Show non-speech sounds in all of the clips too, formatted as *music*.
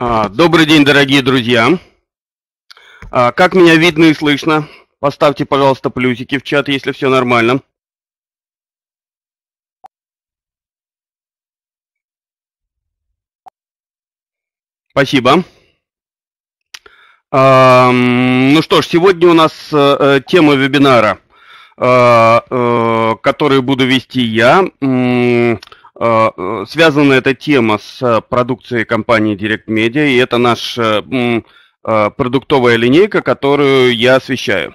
А, добрый день, дорогие друзья. А, как меня видно и слышно? Поставьте, пожалуйста, плюсики в чат, если все нормально. Спасибо. А, ну что ж, сегодня у нас э, э, тема вебинара, э, который буду вести я. Э, связана эта тема с э, продукцией компании Direct Media, и это наша э, продуктовая линейка, которую я освещаю.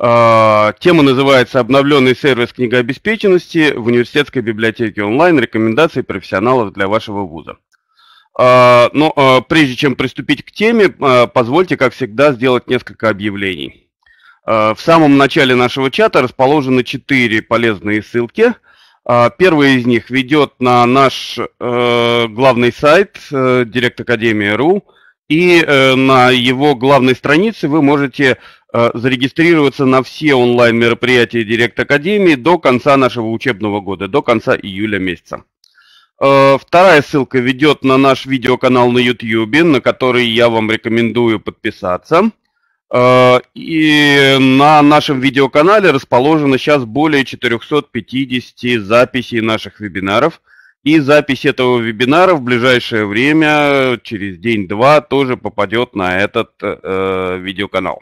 Тема называется «Обновленный сервис книгообеспеченности в университетской библиотеке онлайн. Рекомендации профессионалов для вашего вуза». Но прежде чем приступить к теме, позвольте, как всегда, сделать несколько объявлений. В самом начале нашего чата расположены четыре полезные ссылки – а, первый из них ведет на наш э, главный сайт э, directacademia.ru, и э, на его главной странице вы можете э, зарегистрироваться на все онлайн-мероприятия Директ Академии до конца нашего учебного года, до конца июля месяца. вторая ссылка ведет на наш видеоканал на YouTube, на который я вам рекомендую подписаться. Э, и на нашем видеоканале расположено сейчас более 450 записей наших вебинаров. И запись этого вебинара в ближайшее время, через день-два, тоже попадет на этот э, видеоканал.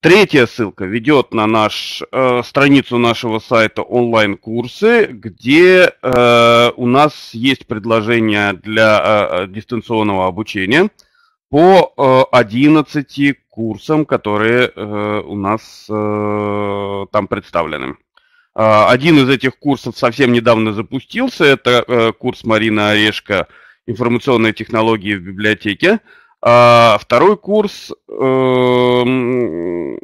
Третья ссылка ведет на наш, э, страницу нашего сайта онлайн-курсы, где э, у нас есть предложение для э, э дистанционного обучения – по 11 э, курсам, которые э, у нас э, там представлены. А, один из этих курсов совсем недавно запустился. Это курс Марина Орешко «Информационные технологии в библиотеке». А, второй курс должен,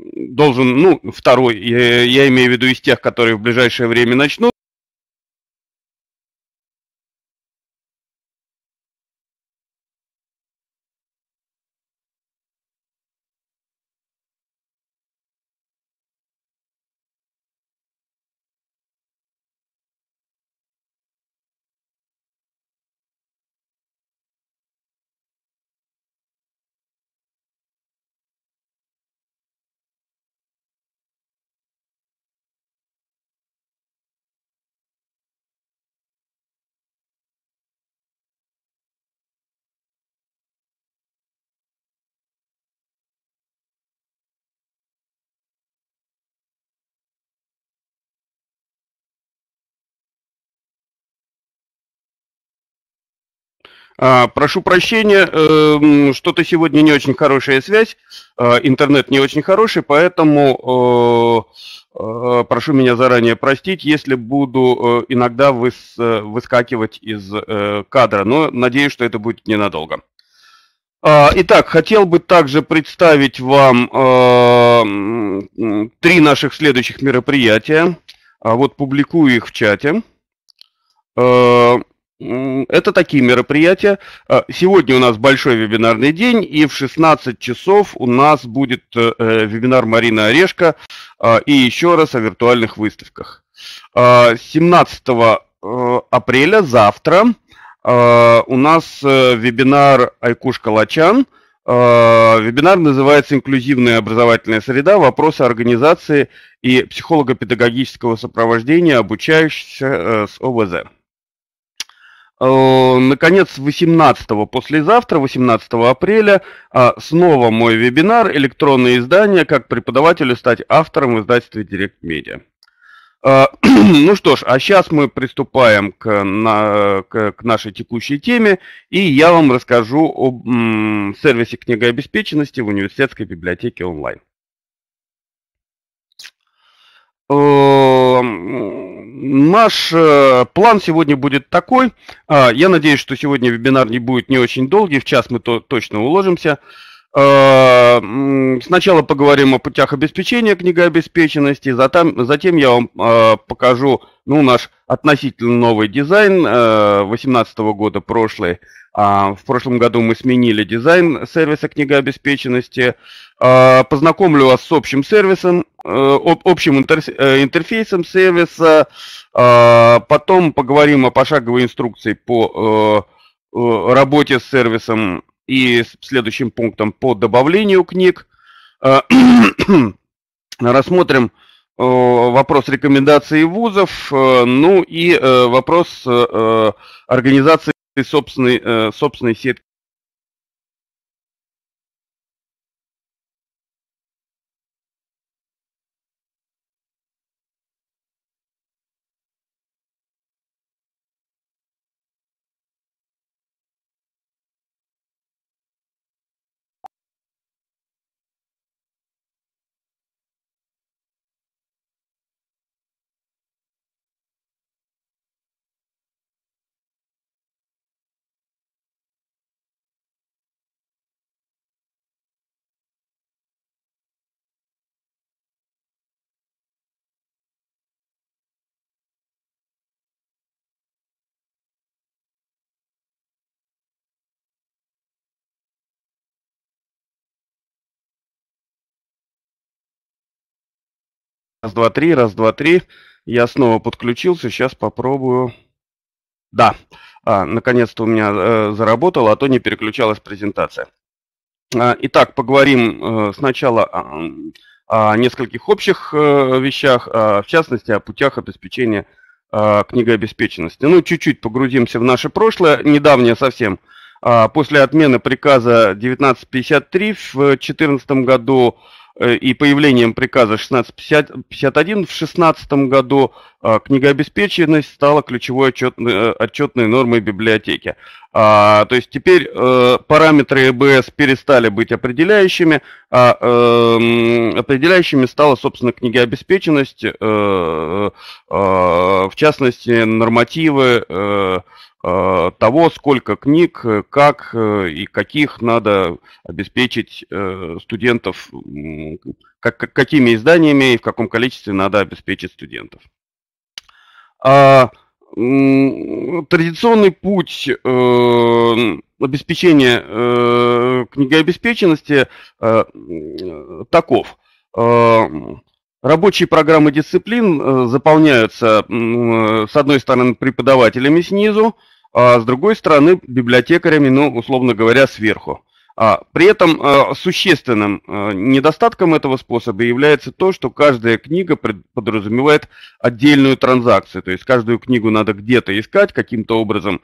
ну, второй, я, я имею в виду из тех, которые в ближайшее время начнут. А, прошу прощения, э, что-то сегодня не очень хорошая связь, э, интернет не очень хороший, поэтому э, э, прошу меня заранее простить, если буду э, иногда выс, э, выскакивать из кадра, но надеюсь, что это будет ненадолго. А, итак, хотел бы также представить вам три наших следующих мероприятия. А Вот публикую их в чате это такие мероприятия. Э, сегодня у нас большой вебинарный день, и в 16 часов у нас будет э, э, вебинар Марина Орешка и еще раз о виртуальных выставках. 17 апреля, завтра, у нас вебинар Айкуш Калачан. Вебинар называется «Инклюзивная образовательная среда. Вопросы организации и психолого-педагогического сопровождения обучающихся с ОВЗ». Э, наконец, 18 послезавтра, 18 апреля, а, снова мой вебинар «Электронные издания. Как преподавателю стать автором в издательстве Директ Медиа». А, *clears throat* ну что ж, а сейчас мы приступаем к, на, к, к нашей текущей теме, и я вам расскажу о м, сервисе книгообеспеченности в университетской библиотеке онлайн э, Наш э, план сегодня будет такой. А, я надеюсь, что сегодня вебинар не будет не очень долгий. В час мы то, точно уложимся. Э, сначала поговорим о путях обеспечения книгообеспеченности, затем, затем я вам э, покажу ну, наш относительно новый дизайн 2018 э, года прошлый. А, в прошлом году мы сменили дизайн сервиса книгообеспеченности. Познакомлю вас с общим сервисом, общим интерфейсом сервиса. Потом поговорим о пошаговой инструкции по работе с сервисом и следующим пунктом по добавлению книг. Э, *clears throat* рассмотрим э, вопрос рекомендаций вузов, э, ну и вопрос организации собственной, собственной сетки Раз, два, три, раз, два, три. Я снова подключился, сейчас попробую. Да, а, наконец-то у меня э, заработало, а то не переключалась презентация. А, итак, поговорим э, сначала о, о нескольких общих э, вещах, э, в частности, о путях обеспечения э, книгообеспеченности. Ну, чуть-чуть погрузимся в наше прошлое, недавнее совсем. Э, после отмены приказа 1953 в 2014 году Э, и появлением приказа 1651 в 16 году а, книгообеспеченность стала ключевой отчетной, э, отчетной нормой библиотеки. А, то есть теперь э, параметры ЭБС перестали быть определяющими, а э, определяющими стала, собственно, книгообеспеченность, э, э, э в частности, нормативы э, Э, того, сколько книг, э, как э, и каких надо обеспечить студентов, как, какими изданиями и в каком количестве надо обеспечить студентов. А, традиционный путь обеспечения книгообеспеченности таков – Рабочие программы дисциплин э, заполняются, э, с одной стороны, преподавателями снизу, а с другой стороны, библиотекарями, ну, условно говоря, сверху. А при этом э, существенным недостатком этого способа является то, что каждая книга подразумевает отдельную транзакцию. То есть каждую книгу надо где-то искать, каким-то образом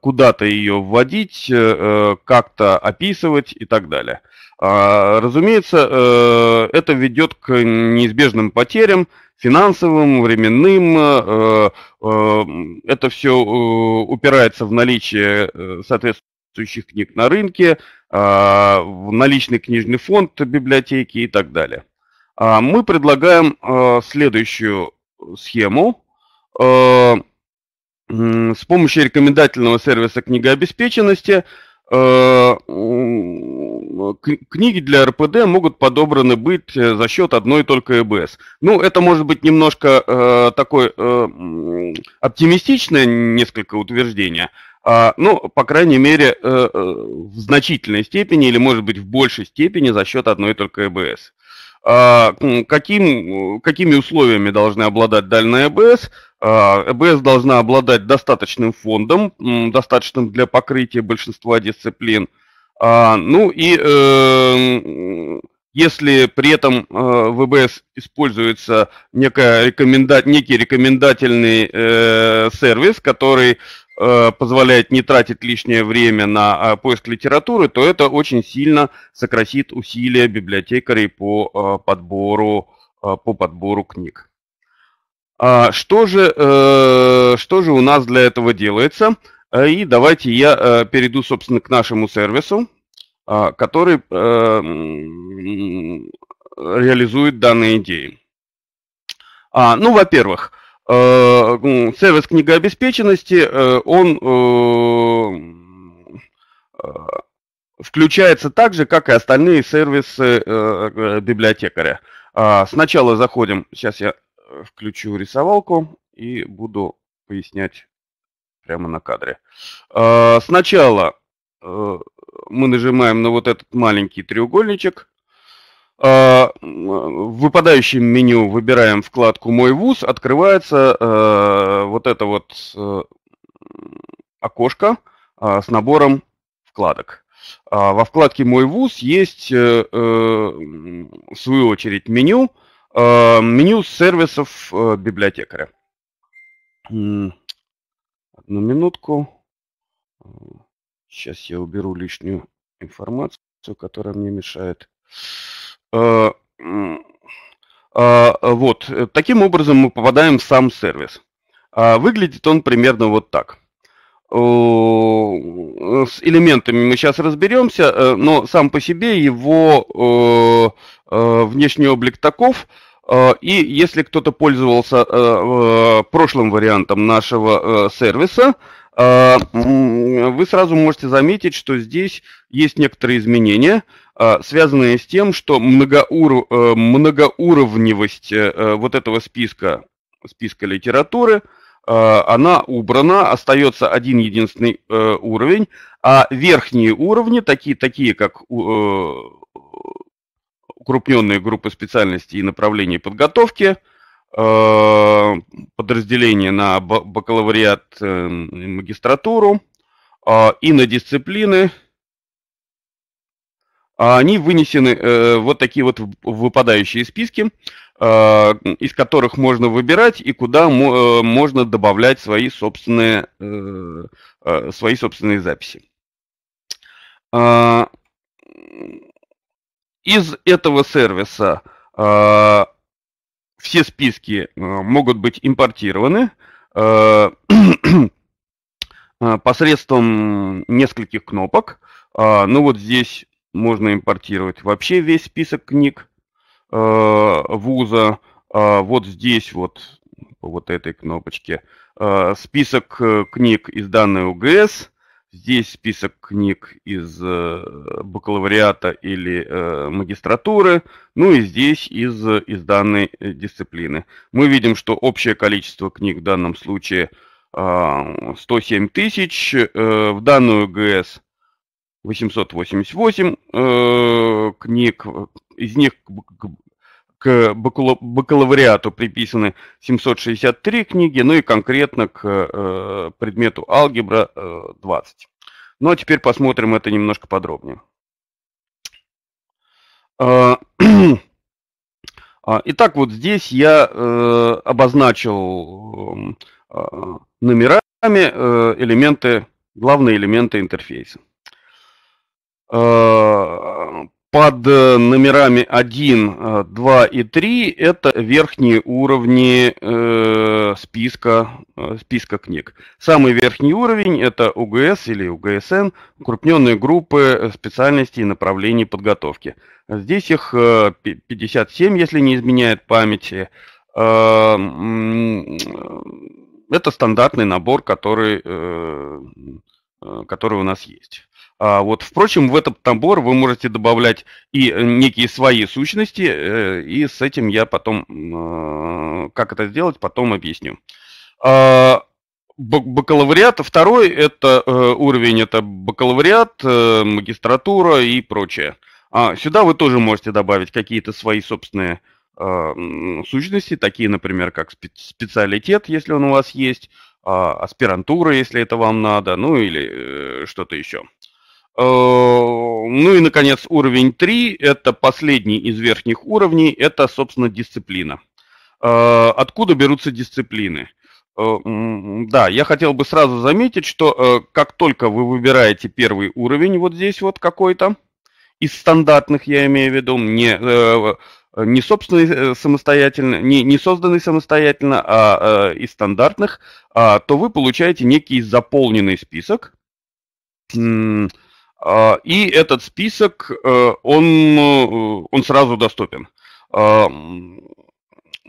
куда-то ее вводить, как-то описывать и так далее. А, разумеется, э, это ведет к неизбежным потерям финансовым, временным. Э, э, это все упирается в наличие соответствующих книг на рынке, а, в наличный книжный фонд библиотеки и так далее. А мы предлагаем следующую схему с помощью рекомендательного сервиса книгообеспеченности – Э, книги для РПД могут подобраны быть э, за счет одной только ЭБС. Ну, это может быть немножко э, такое э, оптимистичное несколько утверждение, э, ну, по крайней мере, э, э, в значительной степени или, может быть, в большей степени за счет одной только ЭБС. Э, а, каким, какими условиями должны обладать дальняя ЭБС? ЭБС а, должна обладать достаточным фондом, достаточным для покрытия большинства дисциплин. А, ну и эм, если при этом э, в ЭБС используется некая рекоменда... некий рекомендательный э, сервис, который Э, позволяет не тратить лишнее время на а, поиск литературы, то это очень сильно сократит усилия библиотекарей по э, подбору, э, по подбору книг. А, что же, что же у нас для этого делается? И давайте я перейду, собственно, к нашему сервису, а, который реализует данные идеи. Ну, во-первых, Э, сервис книгообеспеченности, э, он э, включается так же, как и остальные сервисы библиотекаря. А, сначала заходим, сейчас я включу рисовалку и буду пояснять прямо на кадре. А, сначала мы нажимаем на вот этот маленький треугольничек, в а, выпадающем меню выбираем вкладку «Мой вуз», открывается э, вот это вот э, окошко а, с набором вкладок. А, во вкладке «Мой вуз» есть, в э, свою очередь, меню, меню сервисов библиотекаря. Одну минутку. Сейчас я уберу лишнюю информацию, которая мне мешает. Uh, Э, а, а вот, э, таким образом мы попадаем в сам сервис. А выглядит он примерно вот так. С элементами мы сейчас разберемся, э, но сам по себе его внешний облик таков. И если кто-то пользовался прошлым вариантом нашего сервиса, вы сразу можете заметить, что здесь есть некоторые изменения. Э, связанная с тем, что многоур... Э, многоуровневость э, вот этого списка, списка литературы, она убрана, остается один единственный уровень, а верхние уровни, такие, такие как укрупненные группы специальностей и направлений подготовки, подразделения на бакалавриат и магистратуру и на дисциплины – а они вынесены э, вот такие вот выпадающие списки, э, из которых можно выбирать и куда мо э, можно добавлять свои собственные, э, э, свои собственные записи. Э, из этого сервиса э, все списки э, могут быть импортированы э, *clears throat* э посредством нескольких кнопок. Э, ну вот здесь можно импортировать. Вообще весь список книг э, вуза э, вот здесь вот, по вот этой кнопочке. Э, список э, книг из данной УГС, здесь список книг из э, бакалавриата или э, магистратуры, ну и здесь из, из данной э, дисциплины. Мы видим, что общее количество книг в данном случае 107 э, тысяч. В данную ГС 888 э, книг, из них к, к бакалавриату приписаны 763 книги, ну и конкретно к э, предмету алгебра э, 20. Ну а теперь посмотрим это немножко подробнее. А, *clears throat* а, итак, вот здесь я э, обозначил э, номерами э, элементы, главные элементы интерфейса. Э, под э, номерами 1, 2 э, и 3 это верхние уровни э, списка, э, списка книг. Самый верхний уровень это УГС или УГСН, укрупненные группы специальностей и направлений подготовки. Здесь их 57, если не изменяет памяти. Это стандартный набор, который, который у нас есть. А, вот, впрочем, в этот набор вы можете добавлять и э, некие свои сущности, э, и с этим я потом, э, как это сделать, потом объясню. А, бакалавриат. Второй это уровень, это бакалавриат, магистратура и прочее. А, сюда вы тоже можете добавить какие-то свои собственные сущности, такие, например, как специалитет, если он у вас есть, аспирантура, если это вам надо, ну или что-то еще. Э, ну и, наконец, уровень 3 – это последний из верхних уровней, это, собственно, дисциплина. Э, откуда берутся дисциплины? Э, да, я хотел бы сразу заметить, что как только вы выбираете первый уровень вот здесь вот какой-то, из стандартных, я имею в виду, не, не собственный самостоятельно, не, не созданный самостоятельно, а из стандартных, а, то вы получаете некий заполненный список, а, и этот список, э, он, э, он сразу доступен. А,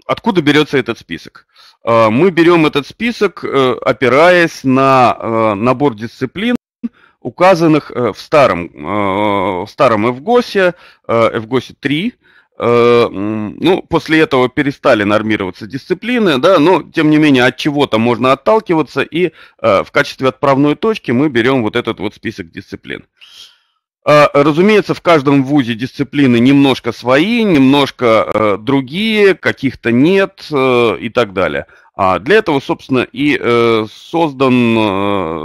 откуда берется этот список? А, мы берем этот список, э, опираясь на набор дисциплин, указанных в старом, в старом FGOS, FGOS 3, Э, ну, после этого перестали нормироваться дисциплины, да, но, тем не менее, от чего-то можно отталкиваться, и э, в качестве отправной точки мы берем вот этот вот список дисциплин. А, разумеется, в каждом вузе дисциплины немножко свои, немножко э, другие, каких-то нет и так далее. А для этого, собственно, и э, создан,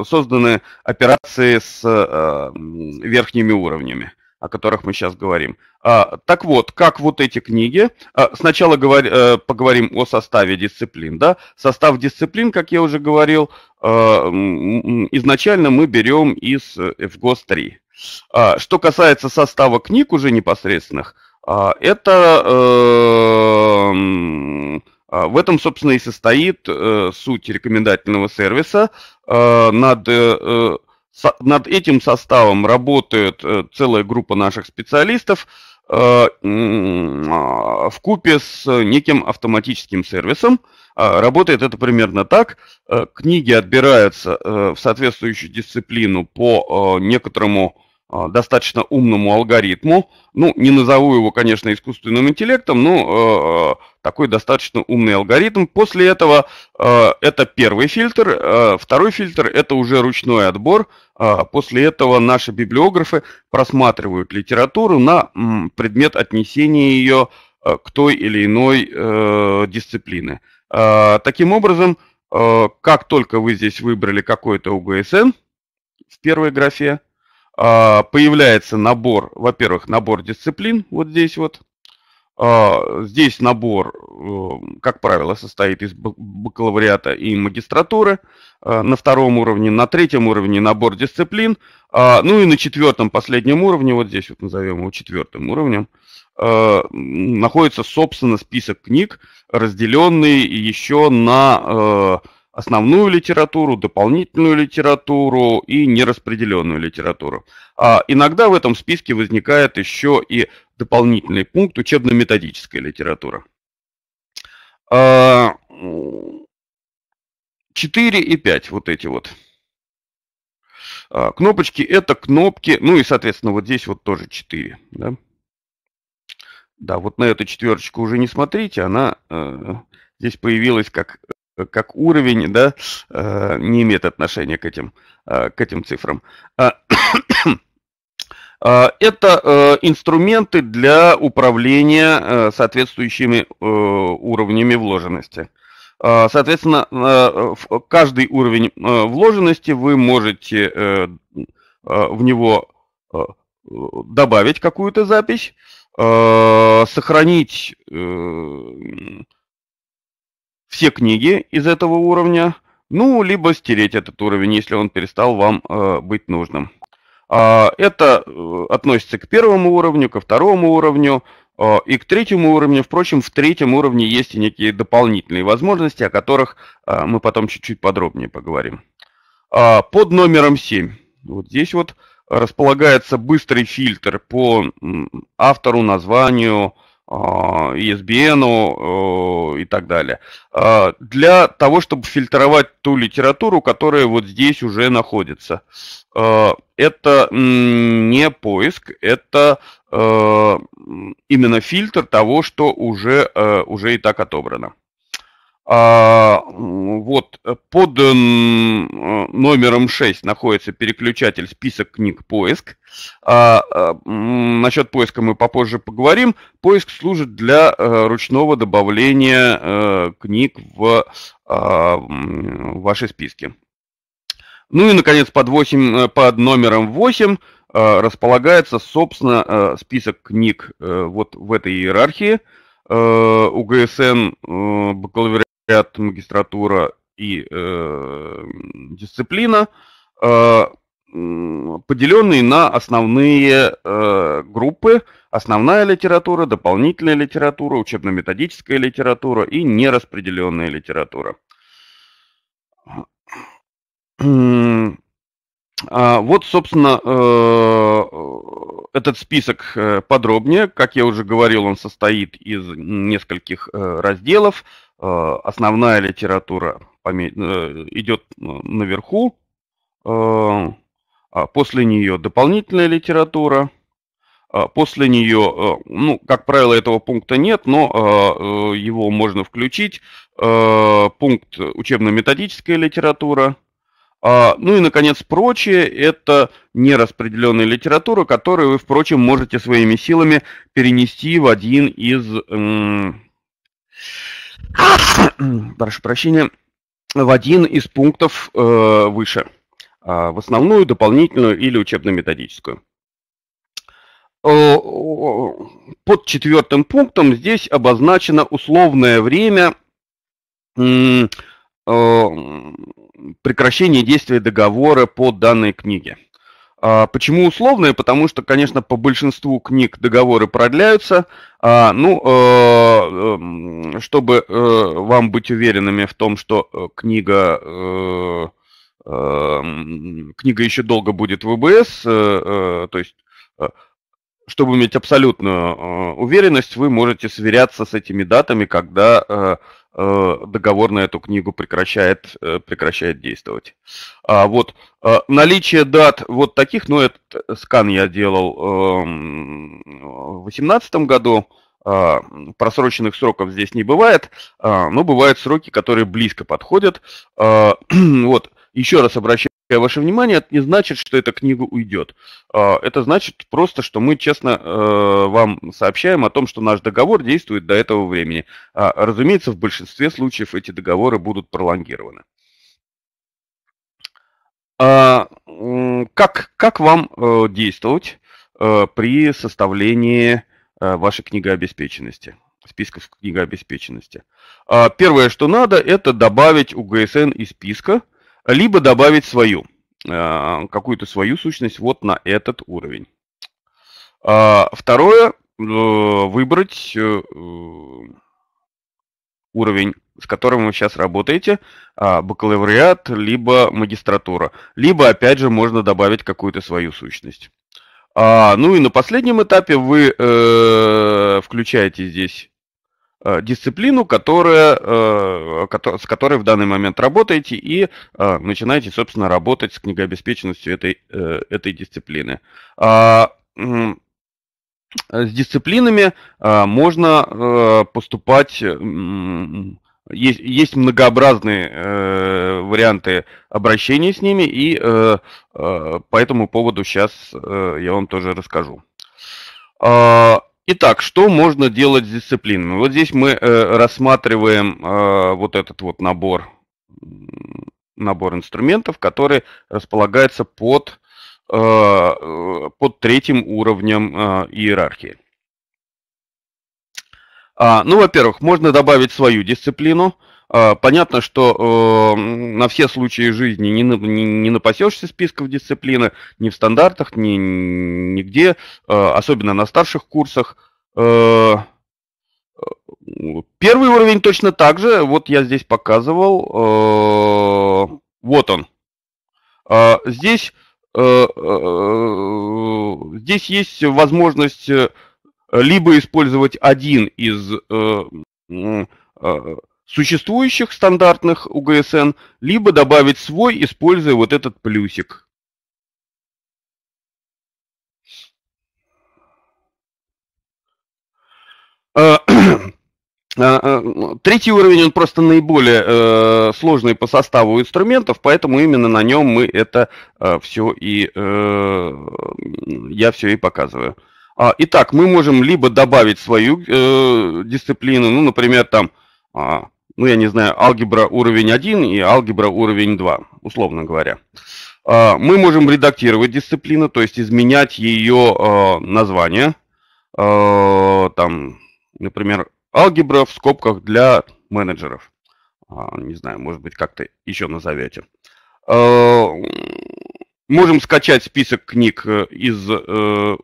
э, созданы операции с э, верхними уровнями о которых мы сейчас говорим. А, так вот, как вот эти книги. А, сначала говор, э, поговорим о составе дисциплин. Да? Состав дисциплин, как я уже говорил, а, изначально мы берем из FGOS-3. Э, что касается состава книг уже непосредственных, это э, в этом, собственно, и состоит суть рекомендательного сервиса. Над над этим составом работает э, целая группа наших специалистов э, а, в купе с э, неким автоматическим сервисом. А, работает это примерно так. Книги отбираются в соответствующую дисциплину по некоторому достаточно умному алгоритму. Ну, не назову его, конечно, искусственным интеллектом, но такой достаточно умный алгоритм. После этого э, это первый фильтр, э, второй фильтр это уже ручной отбор. Э, после этого наши библиографы просматривают литературу на м, предмет отнесения ее э, к той или иной э, дисциплины. Э, таким образом, э, как только вы здесь выбрали какой-то УГСН в первой графе, э, появляется набор, во-первых, набор дисциплин вот здесь вот, а, здесь набор, э, как правило, состоит из бакалавриата и магистратуры э, на втором уровне, на третьем уровне набор дисциплин, а, ну и на четвертом, последнем уровне, вот здесь вот назовем его четвертым уровнем, э, находится, собственно, список книг, разделенный еще на основную литературу, дополнительную литературу и нераспределенную литературу. А иногда в этом списке возникает еще и дополнительный пункт учебно-методическая литература. 4 а, и 5, вот эти вот. А, кнопочки это кнопки, ну и, соответственно, вот здесь вот тоже 4. Да, да вот на эту четверочку уже не смотрите, она э, здесь появилась как э, Э, как уровень, да, э, не имеет отношения к этим, э, к этим цифрам. А, это инструменты для управления соответствующими уровнями вложенности. Соответственно, каждый уровень вложенности вы можете в него добавить какую-то запись, сохранить все книги из этого уровня, ну, либо стереть этот уровень, если он перестал вам э, быть нужным. А, э, это относится к первому уровню, ко второму уровню э, и к третьему уровню. Впрочем, в третьем уровне есть и некие дополнительные возможности, о которых э, мы потом чуть-чуть подробнее поговорим. Э, под номером 7, вот здесь вот э, располагается быстрый фильтр по автору, названию, а, ESBN э, и так далее, а, для того, чтобы фильтровать ту литературу, которая вот здесь уже находится. А, это не поиск, это э, именно фильтр того, что уже, э, уже и так отобрано. А, вот э, под э, номером 6 находится переключатель список книг поиск. А, а, насчет поиска мы попозже поговорим. Поиск служит для э, ручного добавления книг в ваши списки. Ну и, наконец, под, 8, под номером 8 располагается, собственно, список книг вот в этой иерархии. У ГСН бакалавриат ряд магистратура и э, дисциплина, э, поделенные на основные э, группы. Основная литература, дополнительная литература, учебно-методическая литература и нераспределенная литература. А, вот, собственно, э, этот список э, подробнее. Как я уже говорил, он состоит из нескольких э, разделов. Э, основная литература э, идет э, наверху, а после нее дополнительная литература, а после нее, ну, как правило, этого пункта нет, но его можно включить, пункт учебно-методическая литература, а, ну и, наконец, прочее – это нераспределенная литература, которую вы, впрочем, можете своими силами перенести в один из прошу прощения, в один из пунктов э, выше, э, в основную, дополнительную или учебно-методическую. Э, под четвертым пунктом здесь обозначено условное время э, прекращения действия договора по данной книге. А, почему условные? Потому что, конечно, по большинству книг договоры продляются. А, ну, э, эм, чтобы э, вам быть уверенными в том, что э, книга, эм, книга еще долго будет в ВБС, то есть чтобы иметь абсолютную уверенность, вы можете сверяться с этими датами, когда Э, договор на эту книгу прекращает, э, прекращает действовать. А вот э, наличие дат вот таких, ну, этот скан я делал эм, в 2018 году, а, просроченных сроков здесь не бывает, а, но бывают сроки, которые близко подходят. А, *clears throat* вот, еще раз обращаюсь Э, ваше внимание, это не значит, что эта книга уйдет. А, это значит просто, что мы честно э, вам сообщаем о том, что наш договор действует до этого времени. А, разумеется, в большинстве случаев эти договоры будут пролонгированы. А, как, как вам э, действовать при составлении вашей книгообеспеченности? списков книгообеспеченности. Первое, что надо, это добавить УГСН из списка – либо добавить свою, э, какую-то свою сущность вот на этот уровень. А, второе, э, выбрать э, уровень, с которым вы сейчас работаете, а, бакалавриат, либо магистратура. Либо, опять же, можно добавить какую-то свою сущность. А, ну и на последнем этапе вы включаете здесь Э, дисциплину, которая, э, с которой в данный момент работаете, и э, начинаете, собственно, работать с книгообеспеченностью этой, этой дисциплины. А, с дисциплинами можно поступать есть, есть многообразные э, варианты обращения с ними, и э, э, по этому поводу сейчас э, я вам тоже расскажу. А, Итак, что можно делать с дисциплинами? Вот здесь мы э, рассматриваем э, вот этот вот набор, набор инструментов, которые располагаются под, э, э, под третьим уровнем э, иерархии. А, ну, во-первых, можно добавить свою дисциплину. Э, а, понятно, что э, на все случаи жизни не, не, не напасешься списков дисциплины, ни в стандартах, ни, нигде, э, особенно на старших курсах. Э, первый уровень точно так же, вот я здесь показывал, вот он. А, здесь, здесь есть возможность либо использовать один из существующих стандартных УГСН, либо добавить свой, используя вот этот плюсик. А, *clears throat* а, а, третий уровень, он просто наиболее э, сложный по составу инструментов, поэтому именно на нем мы это э, все и э, я все и показываю. А, итак, мы можем либо добавить свою э, дисциплину, ну, например, там а, ну, я не знаю, алгебра уровень 1 и алгебра уровень 2, условно говоря. А, мы можем редактировать дисциплину, то есть изменять ее а, название. А, там, например, алгебра в скобках для менеджеров. Не знаю, может быть, как-то еще назовете. Можем скачать список книг э, из э,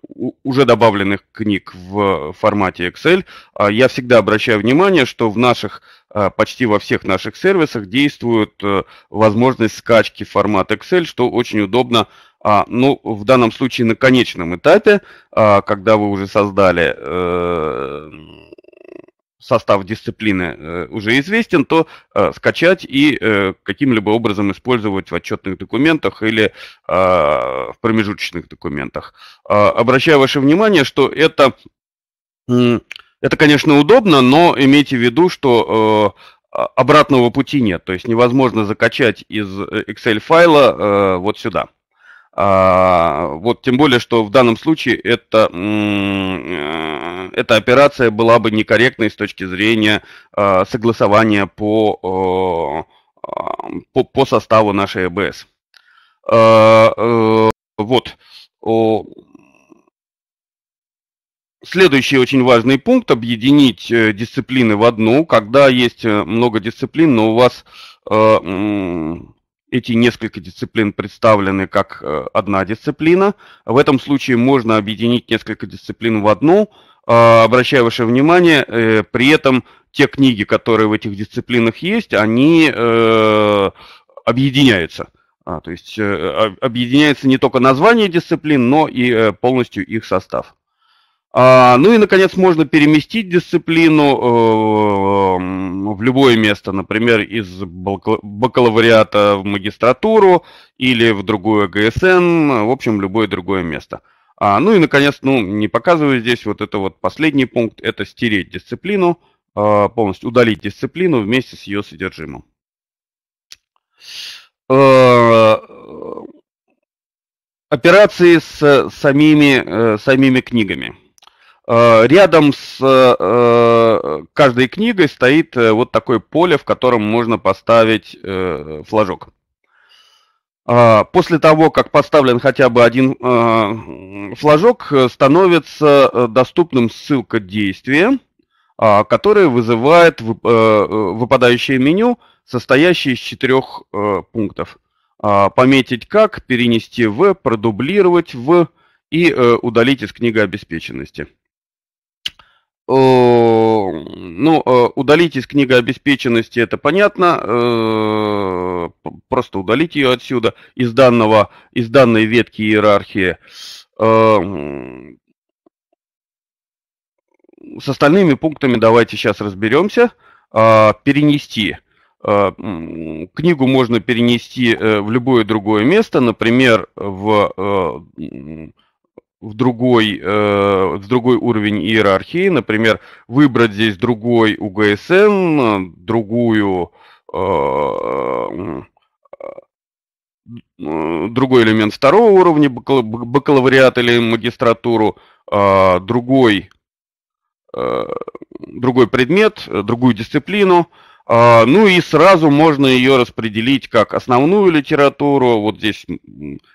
уже добавленных книг в формате Excel. А я всегда обращаю внимание, что в наших э, почти во всех наших сервисах действует э, возможность скачки формат Excel, что очень удобно, А ну, в данном случае на конечном этапе, а, когда вы уже создали состав дисциплины э, уже известен, то э, скачать и э, каким-либо образом использовать в отчетных документах или в промежуточных документах. Обращаю ваше внимание, что это, это конечно, удобно, но имейте в виду, что а, обратного пути нет, то есть невозможно закачать из Excel файла вот сюда – а, вот тем более, что в данном случае это, э, эта операция была бы некорректной с точки зрения а, согласования по, а, по, по составу нашей АБС. Э, вот. Следующий очень важный пункт – объединить э, дисциплины в одну. Когда есть много дисциплин, но у вас эти несколько дисциплин представлены как э, одна дисциплина. В этом случае можно объединить несколько дисциплин в одну. А, обращаю ваше внимание, э, при этом те книги, которые в этих дисциплинах есть, они э, объединяются. А, то есть объединяется не только название дисциплин, но и полностью их состав. А, ну и, наконец, можно переместить дисциплину ну, в любое место, например, из бакалавриата в магистратуру или в другое ГСН, в общем, любое другое место. А, ну и, наконец, ну, не показываю здесь вот это вот последний пункт, это стереть дисциплину, а, полностью удалить дисциплину вместе с ее содержимым. А, операции с самими, э, самими книгами. Э, рядом с э, э, каждой книгой стоит вот такое поле, в котором можно поставить флажок. А, после того, как поставлен хотя бы один флажок, становится доступным ссылка действия, а, которая вызывает выпадающее меню, состоящее из четырех пунктов. А, пометить как, перенести в, продублировать в и удалить из книги обеспеченности. Э, ну, э, удалите из книги обеспеченности, это понятно, э, просто удалите ее отсюда, из, данного, из данной ветки иерархии. С остальными пунктами давайте сейчас разберемся. Перенести. Книгу можно перенести в любое другое место, например, в в другой, э, в другой уровень иерархии, например, выбрать здесь другой УГСН, другую, э, э другой элемент второго уровня, бакалавриат или магистратуру, э, другой, э, другой предмет, другую дисциплину – а, ну и сразу можно ее распределить как основную литературу, вот здесь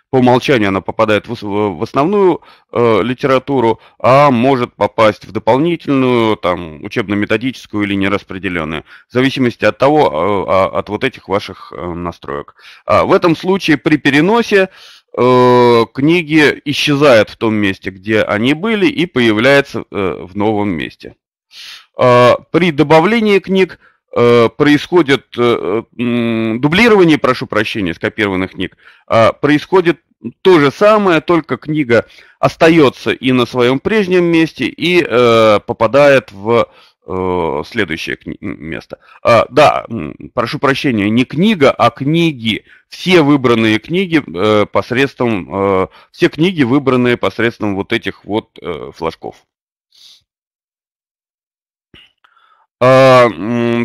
по умолчанию она попадает в основную э, литературу, а может попасть в дополнительную, там, учебно-методическую или нераспределенную, в зависимости от того, э, а, от вот этих ваших э, настроек. А в этом случае при переносе книги исчезают в том месте, где они были, и появляются в новом месте. При добавлении книг – Э, происходит э, э, дублирование, прошу прощения, скопированных книг, а, происходит то же самое, только книга остается и на своем прежнем месте, и попадает в следующее место. А, да, прошу прощения, не книга, а книги. Все выбранные книги э, посредством, э, все книги выбранные посредством вот этих вот э, флажков. А,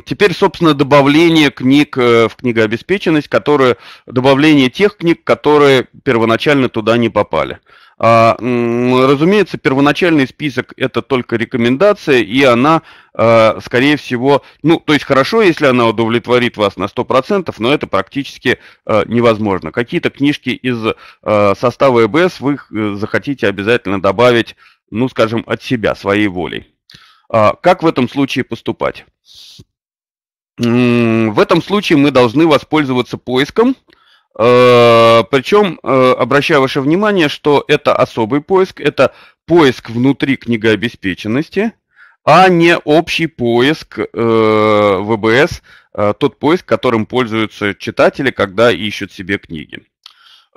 теперь, собственно, добавление книг э, в книгообеспеченность, которые, добавление тех книг, которые первоначально туда не попали. А, разумеется, первоначальный список это только рекомендация, и она, э, скорее всего, ну, то есть хорошо, если она удовлетворит вас на 100%, но это практически э, невозможно. Какие-то книжки из состава ЭБС вы захотите обязательно добавить, ну, скажем, от себя, своей волей. А, как в этом случае поступать? В этом случае мы должны воспользоваться поиском, э, причем э, обращаю ваше внимание, что это особый поиск, это поиск внутри книгообеспеченности, а не общий поиск э, ВБС, тот поиск, которым пользуются читатели, когда ищут себе книги.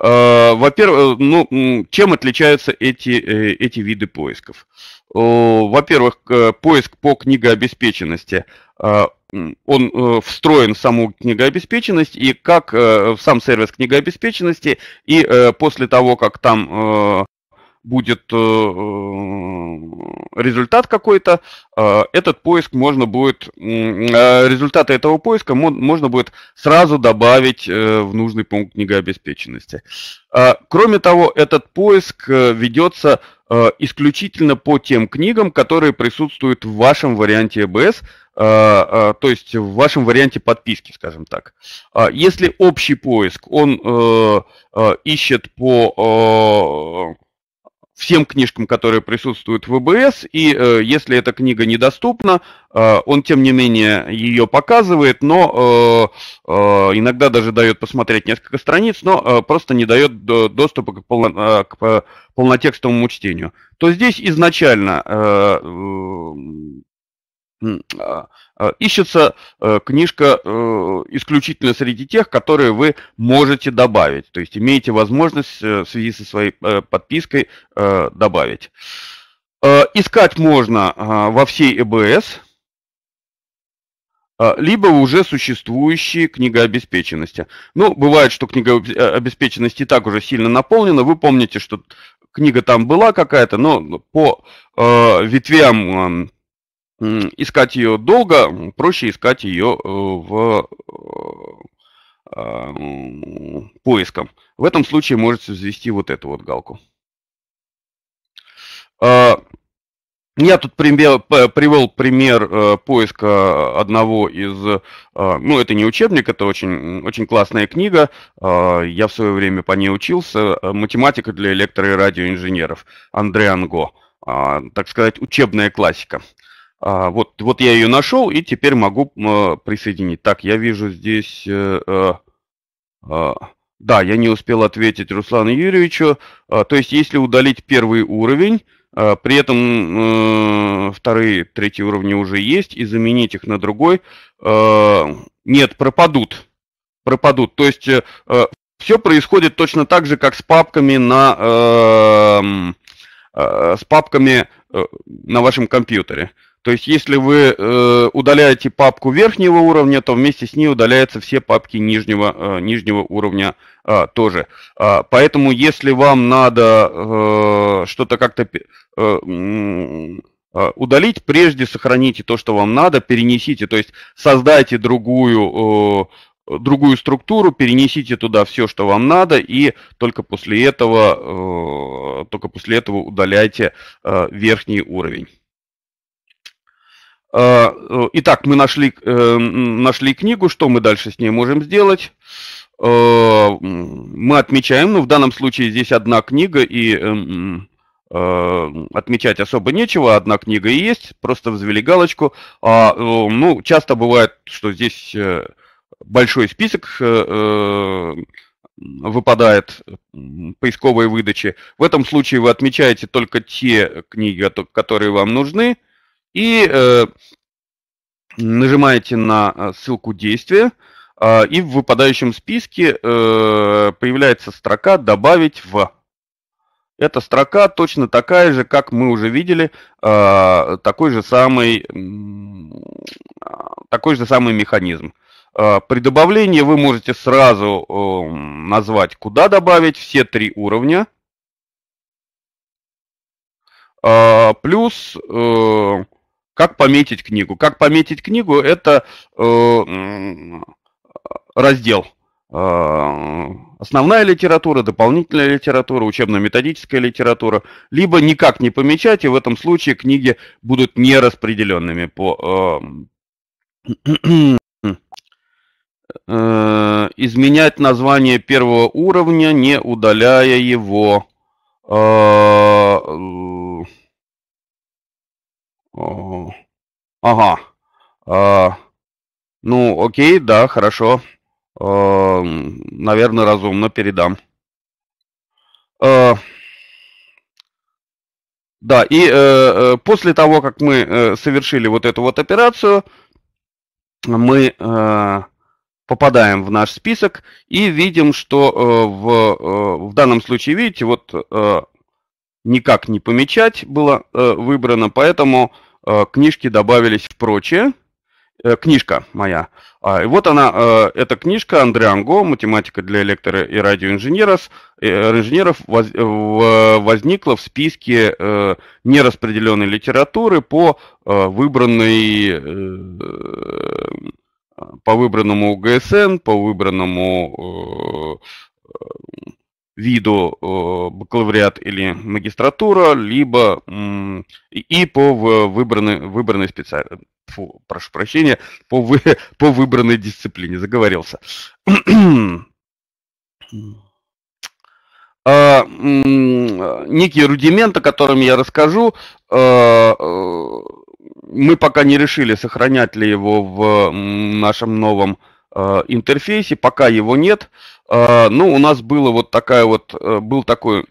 Э, во-первых, э, ну, чем отличаются эти, э, эти виды поисков? Во-первых, поиск по книгообеспеченности, он встроен в саму книгообеспеченность, и как в сам сервис книгообеспеченности, и после того, как там будет э, э, результат какой-то, э, этот поиск можно будет, результаты этого поиска можно будет сразу добавить в нужный пункт книга обеспеченности. Кроме того, этот поиск ведется исключительно по тем книгам, которые присутствуют в вашем варианте ЭБС, то есть в вашем варианте подписки, скажем так. Если общий поиск, он ищет по всем книжкам, которые присутствуют в ВБС, и э, если эта книга недоступна, э, он тем не менее ее показывает, но э, э, иногда даже дает посмотреть несколько страниц, но э, просто не дает до, доступа к, полно, э, к полнотекстовому чтению. То здесь изначально э, а, а, ищется э, книжка э, исключительно среди тех, которые вы можете добавить. То есть имеете возможность э, в связи со своей подпиской добавить. Искать можно а, во всей ЭБС, либо уже существующие книгообеспеченности. Ну, бывает, что книга обеспеченности так уже сильно наполнена. Вы помните, что книга там была какая-то, но по э, ветвям искать ее долго, проще искать ее э, в э, а, поиском. В этом случае можете взвести вот эту вот галку. А, я тут привел пример э, поиска одного из, а, ну это не учебник, это очень, очень классная книга, я в свое время по ней учился, «Математика для электро- и радиоинженеров» Андре Анго, так сказать, учебная классика – а, вот, вот я ее нашел и теперь могу э, присоединить. Так, я вижу здесь... Э, э, а, да, я не успел ответить Руслану Юрьевичу. А, то есть, если удалить первый уровень, а, при этом э, вторые, третьи уровни уже есть, и заменить их на другой, э, нет, пропадут. Пропадут. То есть, э, э все происходит точно так же, как с папками на... Э, э с папками э, на вашем компьютере. То есть, если вы э, удаляете папку верхнего уровня, то вместе с ней удаляются все папки нижнего, э, нижнего уровня э, тоже. Э, поэтому, если вам надо э, что-то как-то э, э, удалить, прежде сохраните то, что вам надо, перенесите, то есть создайте другую, э, другую структуру, перенесите туда все, что вам надо, и только после этого, э, только после этого удаляйте э, верхний уровень. Э, э, итак, мы нашли, э, нашли книгу, что мы дальше с ней можем сделать. Мы отмечаем, ну в данном случае здесь одна книга, и отмечать особо нечего, одна книга и есть, просто взвели галочку. А, ну, часто бывает, что здесь большой список выпадает поисковой выдачи. В этом случае вы отмечаете только те книги, которые вам нужны, и э, нажимаете на э, ссылку действия, э, и в выпадающем списке э, появляется строка «Добавить в». Эта строка точно такая же, как мы уже видели, э, такой же самый, э, такой же самый механизм. Э, при добавлении вы можете сразу э, назвать, куда добавить все три уровня. плюс как пометить книгу? Как пометить книгу – это э, раздел. Э, основная литература, дополнительная литература, учебно-методическая литература, либо никак не помечать, и в этом случае книги будут нераспределенными по, э, *clears throat* э изменять название первого уровня, не удаляя его. Э, Ага. А, ну, окей, да, хорошо. А, наверное, разумно передам. А, да, и э, э, после того, как мы э, совершили вот эту вот операцию, мы э, попадаем в наш список и видим, что э, в, э, в данном случае, видите, вот никак не помечать было э, выбрано, поэтому э, книжки добавились в прочее. Э, книжка моя. А, и вот она, э, эта книжка Андре Анго математика для электро- и радиоинженеров, э, инженеров воз, э, в, возникла в списке э, нераспределенной литературы по э, выбранной э, по выбранному ГСН, по выбранному э, виду э, бакалавриат или магистратура, либо и по выбранной, выбранной специальности. Фу, прошу прощения, по, вы, *laughs* по выбранной дисциплине, заговорился. *clears throat* а, некие рудименты, о которых я расскажу, э, э, мы пока не решили, сохранять ли его в нашем новом Э, интерфейсе, пока его нет. Э, ну, у нас было вот такая вот, э, был такой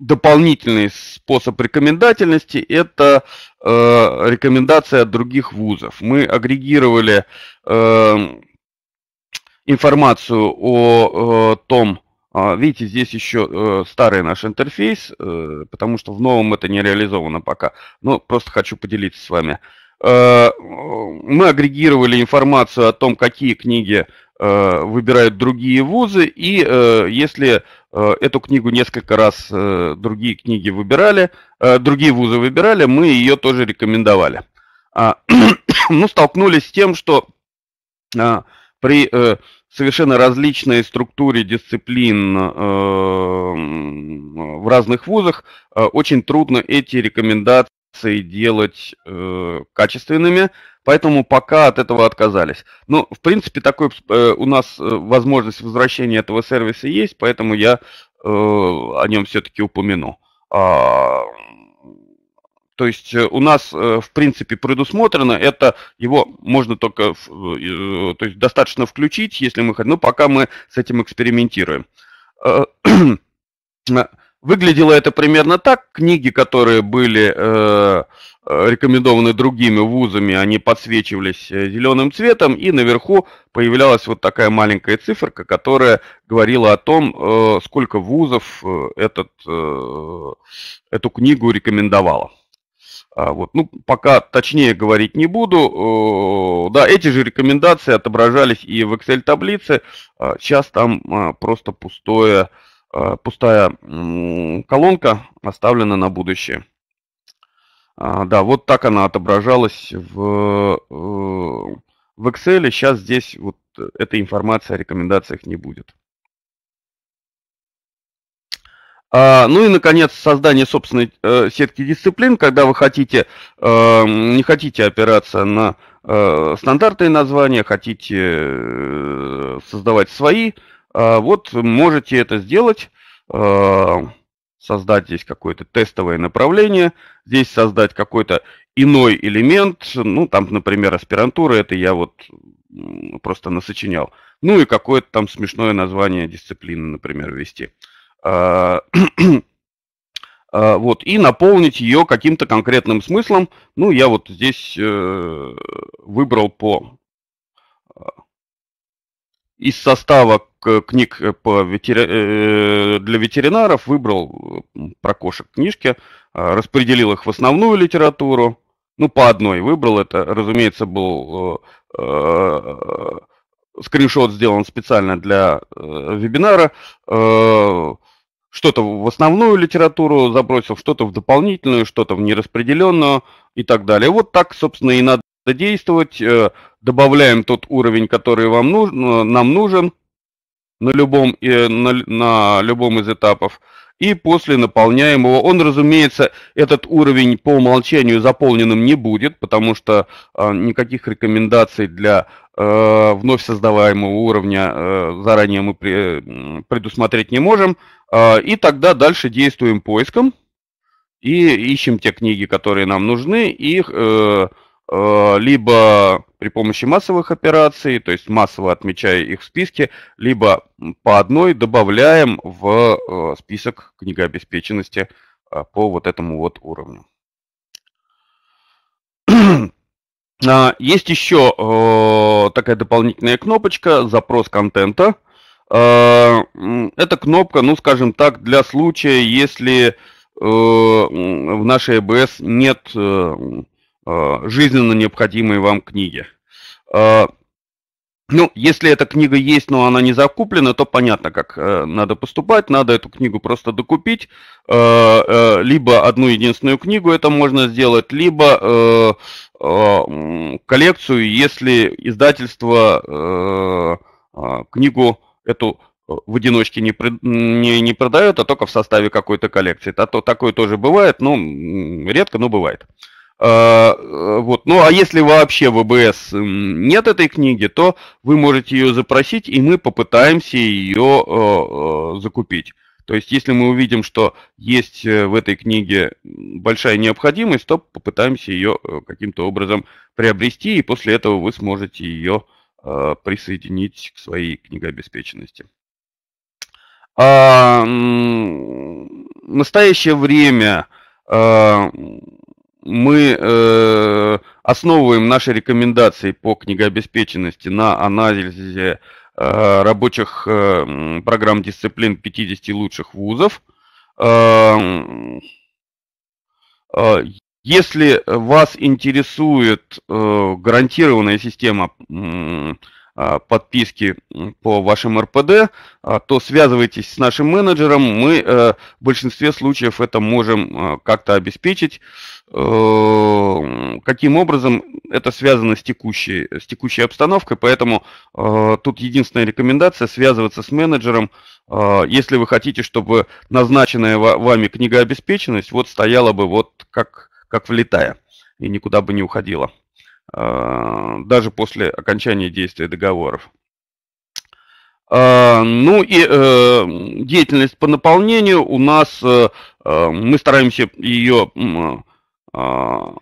дополнительный способ рекомендательности – это э, рекомендация от других вузов. Мы агрегировали информацию о том, а, видите, здесь еще старый наш интерфейс, потому что в новом это не реализовано пока. Но просто хочу поделиться с вами Э, мы агрегировали информацию о том, какие книги э, выбирают другие вузы, и э, если эту книгу несколько раз другие книги выбирали, другие вузы выбирали, мы ее тоже рекомендовали. Ну, *coughs* столкнулись с тем, что а, при совершенно различной структуре дисциплин в разных вузах очень трудно эти рекомендации и делать э, качественными, поэтому пока от этого отказались. Ну, в принципе, такой э, у нас э, возможность возвращения этого сервиса есть, поэтому я э, о нем все-таки упомяну. А, то есть э, у нас, э, в принципе, предусмотрено, это его можно только, то есть достаточно включить, если мы хотим, но ну, пока мы с этим экспериментируем. *clears throat* Выглядело это примерно так. Книги, которые были э, э рекомендованы другими вузами, они подсвечивались э, зеленым цветом, и наверху появлялась вот такая маленькая циферка, которая говорила о том, э, сколько вузов э, этот, э, эту книгу рекомендовало. А вот, ну, пока точнее говорить не буду. Да, эти же рекомендации отображались и в Excel-таблице. Сейчас а, там а, просто пустое Э, пустая колонка оставлена на будущее. А, да, вот так она отображалась в, э, в Excel. Сейчас здесь вот э, эта информация о рекомендациях не будет. А, ну и, наконец, создание собственной сетки дисциплин, когда вы хотите, не хотите опираться на стандартные названия, хотите создавать свои, а, вот можете это сделать, а, создать здесь какое-то тестовое направление, здесь создать какой-то иной элемент, ну, там, например, аспирантура, это я вот просто насочинял. Ну и какое-то там смешное название дисциплины, например, ввести. А, *clears throat* вот, и наполнить ее каким-то конкретным смыслом. Ну, я вот здесь э, выбрал по из состава книг э, по ветер... Э, для ветеринаров выбрал про кошек книжки, а, распределил их в основную литературу, ну, по одной выбрал. Это, разумеется, был э, скриншот сделан специально для вебинара. что-то в основную литературу забросил, что-то в дополнительную, что-то в нераспределенную и так далее. Вот так, собственно, и надо задействовать, э, добавляем тот уровень, который вам нужен, э, нам нужен на любом, э, на, на любом из этапов, и после наполняем его. Он, разумеется, этот уровень по умолчанию заполненным не будет, потому что никаких рекомендаций для вновь создаваемого уровня заранее мы предусмотреть не можем. И тогда дальше действуем поиском и ищем те книги, которые нам нужны, и их Э, либо при помощи массовых операций, то есть массово отмечая их в списке, либо по одной добавляем в э, список книгообеспеченности э, по вот этому вот уровню. *clears throat* А, есть еще такая дополнительная кнопочка «Запрос контента». Эта кнопка, ну, скажем так, для случая, если в нашей ЭБС нет Э, жизненно необходимые вам книги. Э, ну, если эта книга есть, но она не закуплена, то понятно, как э, надо поступать. Надо эту книгу просто докупить. Э, э, либо одну единственную книгу это можно сделать, либо э, э, коллекцию, если издательство э, э книгу эту в одиночке не, не, не продает, а только в составе какой-то коллекции. А то, такое тоже бывает, но редко, но бывает. Э, Э, э, вот. Ну а если вообще в ВБС нет этой книги, то вы можете ее запросить, и мы попытаемся ее э, закупить. То есть, если мы увидим, что есть в этой книге большая необходимость, то попытаемся ее каким-то образом приобрести, и после этого вы сможете ее присоединить к своей книгообеспеченности. А, настоящее время мы э, основываем наши рекомендации по книгообеспеченности на анализе э, рабочих э, программ дисциплин 50 лучших вузов. Э, э, если вас интересует э, гарантированная система э, а, подписки по вашим РПД, а, то связывайтесь с нашим менеджером. Мы э, в большинстве случаев это можем а, как-то обеспечить. Э, каким образом это связано с текущей, с текущей обстановкой, поэтому э, тут единственная рекомендация связываться с менеджером, если вы хотите, чтобы назначенная вами книга обеспеченность вот стояла бы вот как, как влетая и никуда бы не уходила. А, даже после окончания действия договоров. А, ну и э, деятельность по наполнению у нас, э, э, мы стараемся ее а,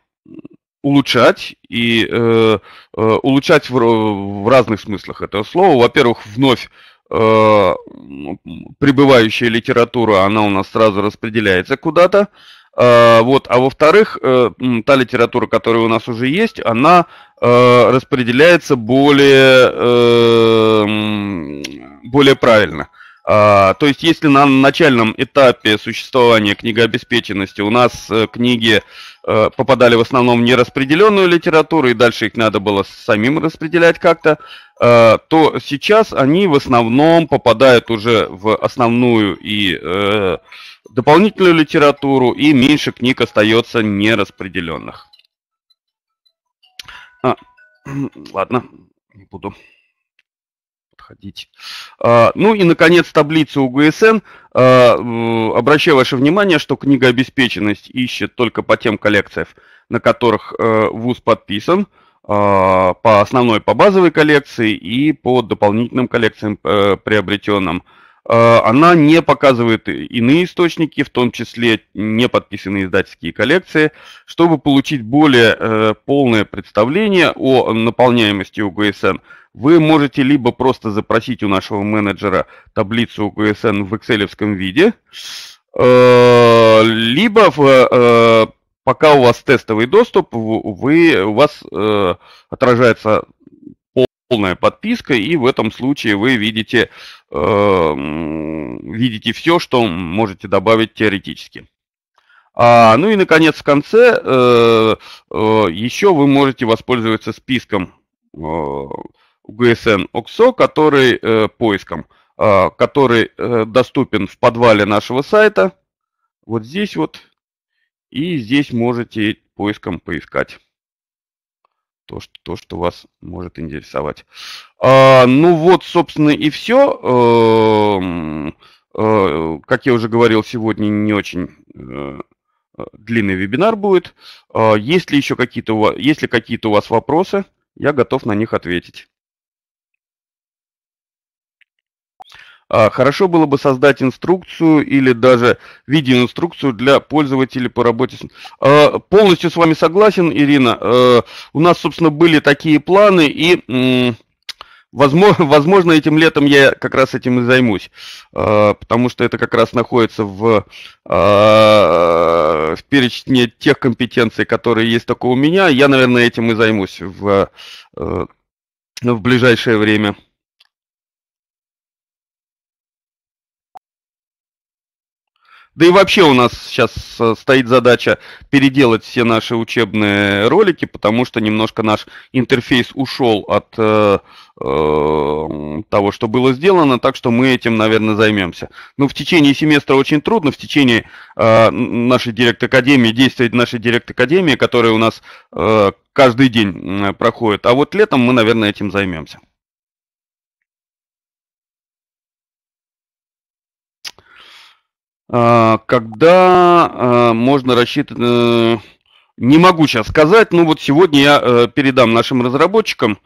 улучшать и улучшать в, разных смыслах этого слова. Во-первых, вновь прибывающая литература, она у нас сразу распределяется куда-то. Э, вот. А во-вторых, э, та литература, которая у нас уже есть, она э, распределяется более, более правильно. А, то есть, если на начальном этапе существования книгообеспеченности у нас книги попадали в основном в нераспределенную литературу, и дальше их надо было самим распределять как-то, то сейчас они в основном попадают уже в основную и дополнительную литературу и меньше книг остается нераспределенных. А, *clears throat* ладно, не буду подходить. А, ну и, наконец, таблица УГСН. А, обращаю ваше внимание, что книга «Обеспеченность» ищет только по тем коллекциям, на которых э, ВУЗ подписан, а, по основной, по базовой коллекции и по дополнительным коллекциям, э, приобретенным Э, она не показывает иные источники, в том числе не подписанные издательские коллекции, чтобы получить более э, полное представление о наполняемости УГСН. Вы можете либо просто запросить у нашего менеджера таблицу УГСН в экселевском виде, э, либо в пока у вас тестовый доступ, вы, у вас отражается полная подписка, и в этом случае вы видите, э, видите все, что можете добавить теоретически. А, ну и, наконец, в конце э, э, еще вы можете воспользоваться списком э, GSN OXO, который э, поиском, э, который э, доступен в подвале нашего сайта. Вот здесь вот. И здесь можете поиском поискать то, что, то, что вас может интересовать. А, ну вот, собственно, и все. Эм, э, как я уже говорил, сегодня не очень э, э, длинный вебинар будет. А, есть ли еще какие-то, есть ли какие-то у вас вопросы, я готов на них ответить. А, хорошо было бы создать инструкцию или даже видеоинструкцию для пользователей по работе. С... А, полностью с вами согласен, Ирина. А, у нас, собственно, были такие планы, и возможно, *laughs* возможно, этим летом я как раз этим и займусь, потому что это как раз находится в, в перечне тех компетенций, которые есть только у меня. Я, наверное, этим и займусь в, в ближайшее время. Да и вообще у нас сейчас э, стоит задача переделать все наши учебные ролики, потому что немножко наш интерфейс ушел от э, э того, что было сделано, так что мы этим, наверное, займемся. Но ну, в течение семестра очень трудно, в течение э, нашей директ-академии, действия нашей директ-академии, которая у нас э, каждый день проходит, а вот летом мы, наверное, этим займемся. А, когда а, можно рассчитывать... Э, не могу сейчас сказать, но вот сегодня я э, передам нашим разработчикам. Э,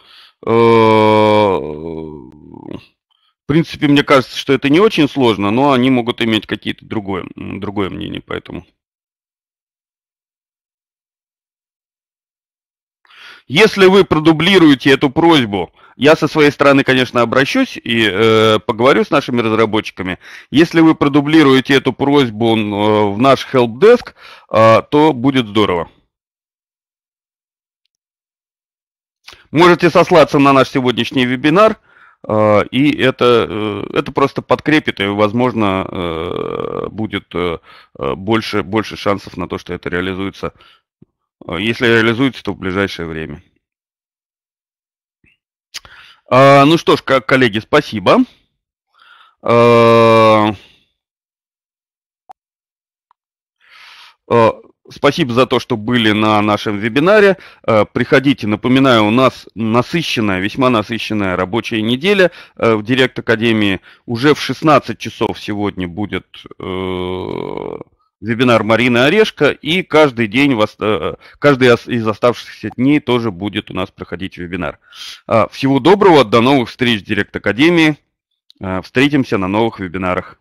в принципе, мне кажется, что это не очень сложно, но они могут иметь какие-то другое, другое мнение, поэтому... Если вы продублируете эту просьбу я со своей стороны, конечно, обращусь и э, поговорю с нашими разработчиками. Если вы продублируете эту просьбу э, в наш helpdesk, э, то будет здорово. Можете сослаться на наш сегодняшний вебинар, э, и это, э, это просто подкрепит, и, возможно, э, будет э, больше, больше шансов на то, что это реализуется. Э, если реализуется, то в ближайшее время. А, ну что ж, коллеги, спасибо. А, а, Спасибо за то, что были на нашем вебинаре. А, приходите, напоминаю, у нас насыщенная, весьма насыщенная рабочая неделя а, в Директ Академии. Уже в 16 часов сегодня будет э, вебинар Марина Орешко и каждый день, э, каждый из оставшихся дней тоже будет у нас проходить вебинар. А, всего доброго, до новых встреч в Директ Академии. А, встретимся на новых вебинарах.